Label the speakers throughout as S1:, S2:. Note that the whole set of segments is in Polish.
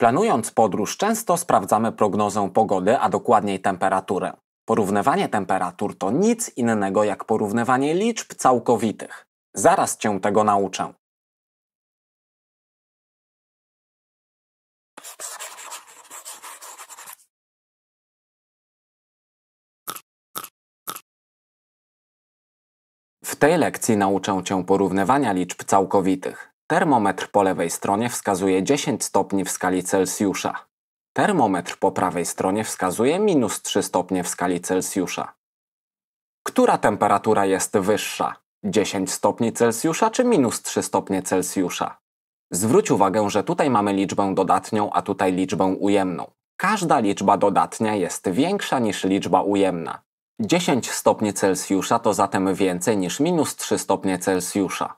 S1: Planując podróż, często sprawdzamy prognozę pogody, a dokładniej temperaturę. Porównywanie temperatur to nic innego jak porównywanie liczb całkowitych.
S2: Zaraz cię tego nauczę. W tej lekcji nauczę
S1: cię porównywania liczb całkowitych. Termometr po lewej stronie wskazuje 10 stopni w skali Celsjusza. Termometr po prawej stronie wskazuje minus 3 stopnie w skali Celsjusza. Która temperatura jest wyższa? 10 stopni Celsjusza czy minus 3 stopnie Celsjusza? Zwróć uwagę, że tutaj mamy liczbę dodatnią, a tutaj liczbę ujemną. Każda liczba dodatnia jest większa niż liczba ujemna. 10 stopni Celsjusza to zatem więcej niż minus 3 stopnie Celsjusza.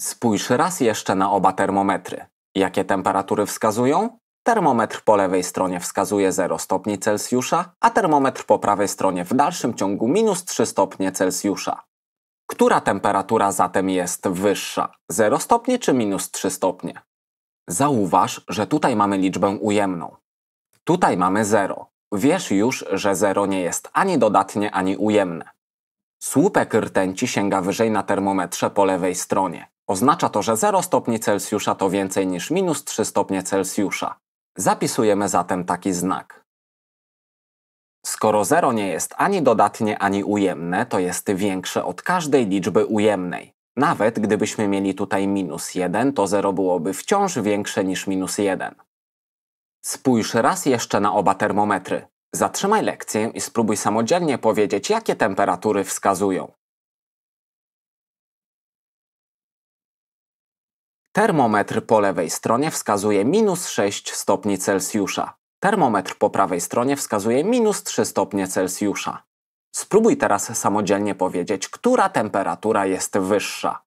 S1: Spójrz raz jeszcze na oba termometry. Jakie temperatury wskazują? Termometr po lewej stronie wskazuje 0 stopni Celsjusza, a termometr po prawej stronie w dalszym ciągu minus 3 stopnie Celsjusza. Która temperatura zatem jest wyższa? 0 stopnie czy minus 3 stopnie? Zauważ, że tutaj mamy liczbę ujemną. Tutaj mamy 0. Wiesz już, że 0 nie jest ani dodatnie, ani ujemne. Słupek rtęci sięga wyżej na termometrze po lewej stronie. Oznacza to, że 0 stopni Celsjusza to więcej niż minus 3 stopnie Celsjusza. Zapisujemy zatem taki znak. Skoro 0 nie jest ani dodatnie, ani ujemne, to jest większe od każdej liczby ujemnej. Nawet gdybyśmy mieli tutaj minus 1, to 0 byłoby wciąż większe niż minus 1. Spójrz raz jeszcze na oba termometry. Zatrzymaj lekcję i spróbuj samodzielnie powiedzieć, jakie temperatury wskazują. Termometr po lewej stronie wskazuje minus 6 stopni Celsjusza. Termometr po prawej stronie wskazuje minus 3 stopnie Celsjusza. Spróbuj teraz samodzielnie powiedzieć, która temperatura jest wyższa.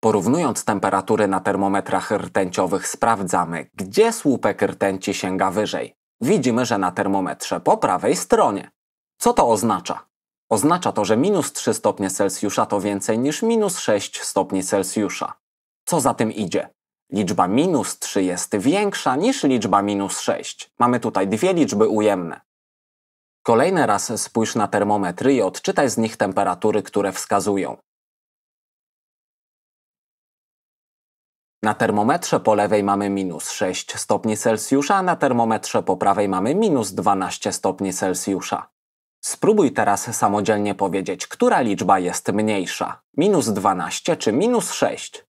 S2: Porównując
S1: temperatury na termometrach rtęciowych sprawdzamy, gdzie słupek rtęci sięga wyżej. Widzimy, że na termometrze po prawej stronie. Co to oznacza? Oznacza to, że minus 3 stopnie Celsjusza to więcej niż minus 6 stopni Celsjusza. Co za tym idzie? Liczba minus 3 jest większa niż liczba minus 6. Mamy tutaj dwie liczby ujemne. Kolejny raz spójrz na termometry i odczytaj z nich temperatury, które wskazują. Na termometrze po lewej mamy minus 6 stopni Celsjusza, a na termometrze po prawej mamy minus 12 stopni Celsjusza. Spróbuj teraz samodzielnie powiedzieć, która liczba jest mniejsza: minus 12 czy minus 6.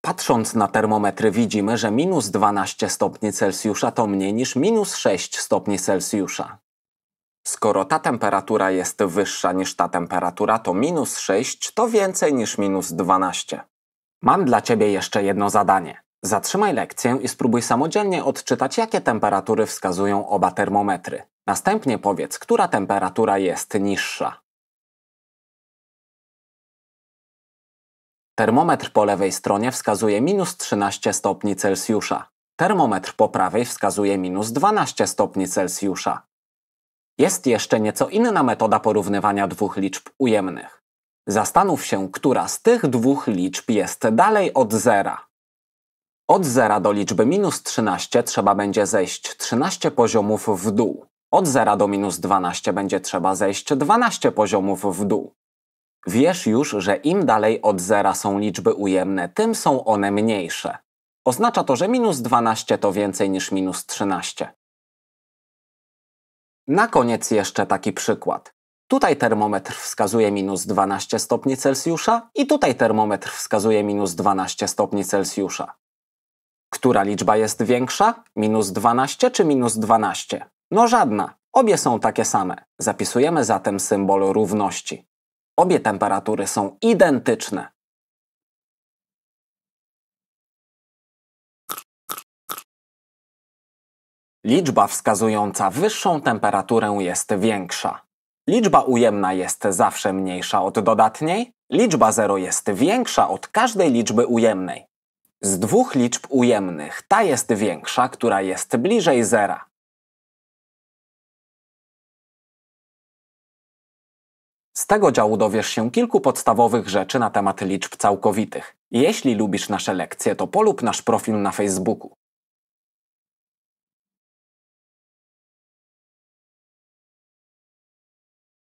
S1: Patrząc na termometry widzimy, że minus 12 stopni Celsjusza to mniej niż minus 6 stopni Celsjusza. Skoro ta temperatura jest wyższa niż ta temperatura, to minus 6 to więcej niż minus 12. Mam dla Ciebie jeszcze jedno zadanie. Zatrzymaj lekcję i spróbuj samodzielnie odczytać, jakie temperatury wskazują oba termometry. Następnie powiedz, która temperatura jest niższa. Termometr po lewej stronie wskazuje minus 13 stopni Celsjusza. Termometr po prawej wskazuje minus 12 stopni Celsjusza. Jest jeszcze nieco inna metoda porównywania dwóch liczb ujemnych. Zastanów się, która z tych dwóch liczb jest dalej od zera. Od 0 do liczby minus 13 trzeba będzie zejść 13 poziomów w dół. Od 0 do minus 12 będzie trzeba zejść 12 poziomów w dół. Wiesz już, że im dalej od zera są liczby ujemne, tym są one mniejsze. Oznacza to, że minus 12 to więcej niż minus 13. Na koniec jeszcze taki przykład. Tutaj termometr wskazuje minus 12 stopni Celsjusza i tutaj termometr wskazuje minus 12 stopni Celsjusza. Która liczba jest większa? Minus 12 czy minus 12? No żadna. Obie są takie same. Zapisujemy zatem symbol równości. Obie temperatury
S2: są identyczne. Liczba wskazująca wyższą
S1: temperaturę jest większa. Liczba ujemna jest zawsze mniejsza od dodatniej. Liczba 0 jest większa od każdej liczby ujemnej. Z dwóch liczb
S2: ujemnych ta jest większa, która jest bliżej zera. Z tego działu dowiesz się kilku
S1: podstawowych rzeczy na temat liczb całkowitych. Jeśli lubisz nasze lekcje, to polub nasz profil
S2: na Facebooku.